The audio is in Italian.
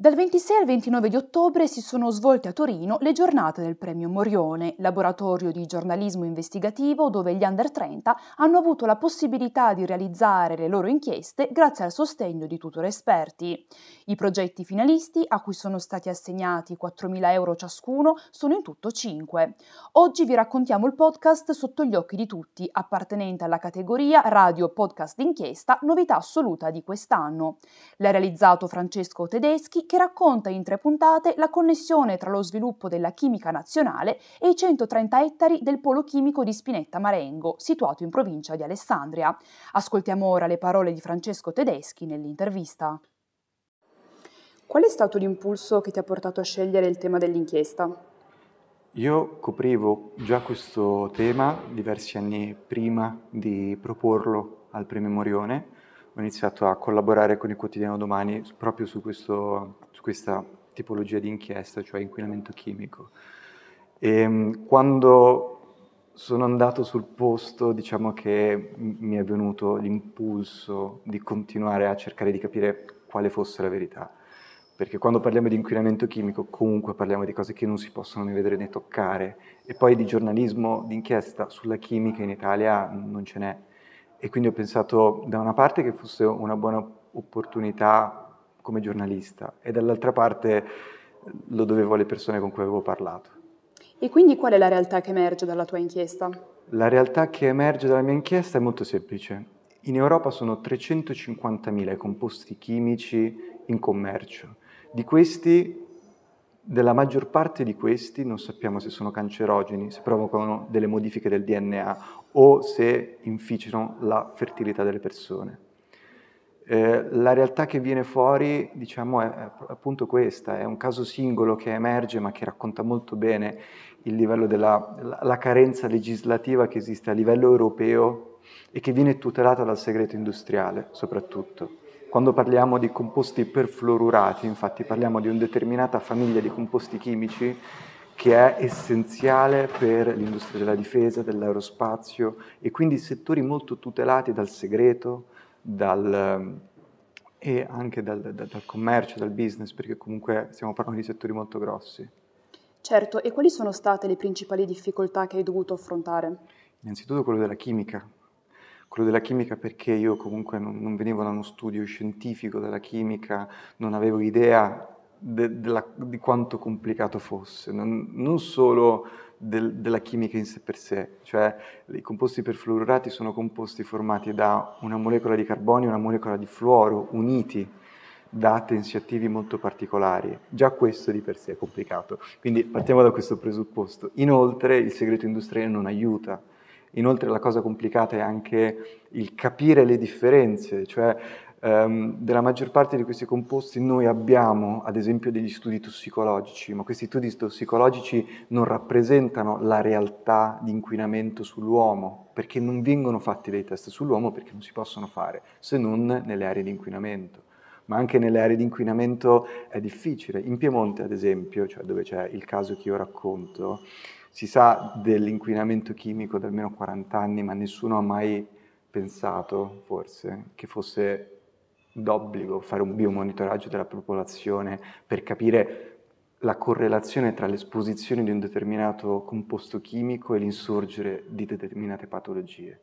Dal 26 al 29 di ottobre si sono svolte a Torino le giornate del Premio Morione, laboratorio di giornalismo investigativo dove gli under 30 hanno avuto la possibilità di realizzare le loro inchieste grazie al sostegno di tutor esperti. I progetti finalisti, a cui sono stati assegnati 4.000 euro ciascuno, sono in tutto 5. Oggi vi raccontiamo il podcast Sotto gli occhi di tutti, appartenente alla categoria Radio Podcast Inchiesta, novità assoluta di quest'anno. L'ha realizzato Francesco Tedeschi che racconta in tre puntate la connessione tra lo sviluppo della chimica nazionale e i 130 ettari del polo chimico di Spinetta Marengo, situato in provincia di Alessandria. Ascoltiamo ora le parole di Francesco Tedeschi nell'intervista. Qual è stato l'impulso che ti ha portato a scegliere il tema dell'inchiesta? Io coprivo già questo tema diversi anni prima di proporlo al premio Morione ho iniziato a collaborare con il quotidiano Domani proprio su, questo, su questa tipologia di inchiesta, cioè inquinamento chimico. E ehm, quando sono andato sul posto, diciamo che mi è venuto l'impulso di continuare a cercare di capire quale fosse la verità. Perché quando parliamo di inquinamento chimico, comunque parliamo di cose che non si possono né vedere né toccare. E poi di giornalismo d'inchiesta sulla chimica in Italia non ce n'è. E quindi ho pensato da una parte che fosse una buona opportunità come giornalista e dall'altra parte lo dovevo alle persone con cui avevo parlato. E quindi qual è la realtà che emerge dalla tua inchiesta? La realtà che emerge dalla mia inchiesta è molto semplice. In Europa sono 350.000 i composti chimici in commercio. Di questi della maggior parte di questi non sappiamo se sono cancerogeni, se provocano delle modifiche del DNA o se inficiano la fertilità delle persone. Eh, la realtà che viene fuori, diciamo, è, è appunto questa, è un caso singolo che emerge ma che racconta molto bene il livello della la, la carenza legislativa che esiste a livello europeo e che viene tutelata dal segreto industriale soprattutto. Quando parliamo di composti perfluorurati, infatti parliamo di una determinata famiglia di composti chimici che è essenziale per l'industria della difesa, dell'aerospazio e quindi settori molto tutelati dal segreto dal, eh, e anche dal, dal, dal commercio, dal business, perché comunque stiamo parlando di settori molto grossi. Certo, e quali sono state le principali difficoltà che hai dovuto affrontare? Innanzitutto quello della chimica, quello della chimica perché io comunque non, non venivo da uno studio scientifico della chimica, non avevo idea de, de la, di quanto complicato fosse, non, non solo del, della chimica in sé per sé, cioè i composti perfluorurati sono composti formati da una molecola di carbonio e una molecola di fluoro uniti da tensiattivi molto particolari. Già questo di per sé è complicato, quindi partiamo da questo presupposto. Inoltre il segreto industriale non aiuta, Inoltre la cosa complicata è anche il capire le differenze, cioè ehm, della maggior parte di questi composti noi abbiamo ad esempio degli studi tossicologici, ma questi studi tossicologici non rappresentano la realtà di inquinamento sull'uomo, perché non vengono fatti dei test sull'uomo perché non si possono fare, se non nelle aree di inquinamento ma anche nelle aree di inquinamento è difficile. In Piemonte, ad esempio, cioè dove c'è il caso che io racconto, si sa dell'inquinamento chimico da almeno 40 anni, ma nessuno ha mai pensato, forse, che fosse d'obbligo fare un biomonitoraggio della popolazione per capire la correlazione tra l'esposizione di un determinato composto chimico e l'insorgere di determinate patologie.